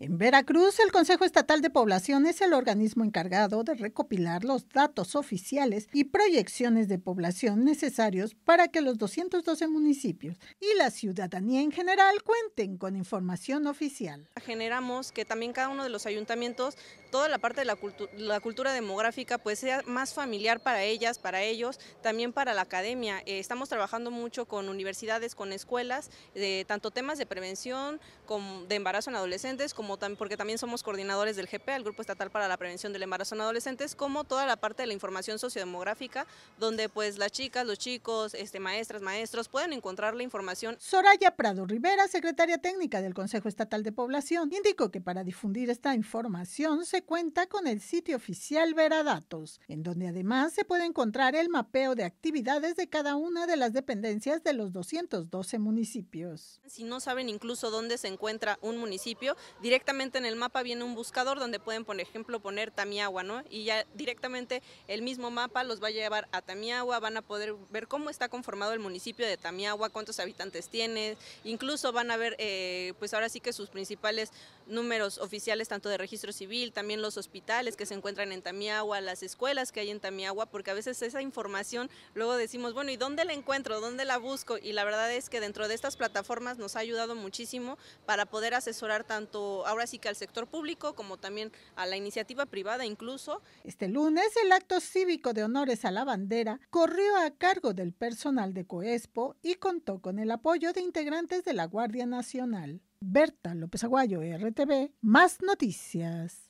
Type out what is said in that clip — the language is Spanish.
En Veracruz, el Consejo Estatal de Población es el organismo encargado de recopilar los datos oficiales y proyecciones de población necesarios para que los 212 municipios y la ciudadanía en general cuenten con información oficial. Generamos que también cada uno de los ayuntamientos, toda la parte de la, cultura demográfica, pues sea más familiar para ellas, para ellos, también para la academia. Eh, estamos trabajando mucho con universidades, con escuelas, de tanto temas de prevención como de embarazo en adolescentes, como porque también somos coordinadores del GP, el Grupo Estatal para la Prevención del Embarazo en Adolescentes, como toda la parte de la información sociodemográfica, donde pues las chicas, los chicos, este, maestras, maestros, pueden encontrar la información. Soraya Prado Rivera, secretaria técnica del Consejo Estatal de Población, indicó que para difundir esta información se cuenta con el sitio oficial Veradatos, en donde además se puede encontrar el mapeo de actividades de cada una de las dependencias de los 212 municipios. Si no saben incluso dónde se encuentra un municipio, directamente en el mapa viene un buscador donde pueden, por ejemplo, poner Tamiagua, ¿no? Y ya directamente el mismo mapa los va a llevar a Tamiagua, van a poder ver cómo está conformado el municipio de Tamiagua, cuántos habitantes tiene, incluso van a ver, eh, pues ahora sí que sus principales números oficiales, tanto de registro civil, también los hospitales que se encuentran en Tamiagua, las escuelas que hay en Tamiagua, porque a veces esa información luego decimos, bueno, ¿y dónde la encuentro? ¿Dónde la busco? Y la verdad es que dentro de estas plataformas nos ha ayudado muchísimo para poder asesorar tanto ahora sí que al sector público como también a la iniciativa privada incluso. Este lunes el acto cívico de honores a la bandera corrió a cargo del personal de Coespo y contó con el apoyo de integrantes de la Guardia Nacional. Berta López Aguayo, RTV, más noticias.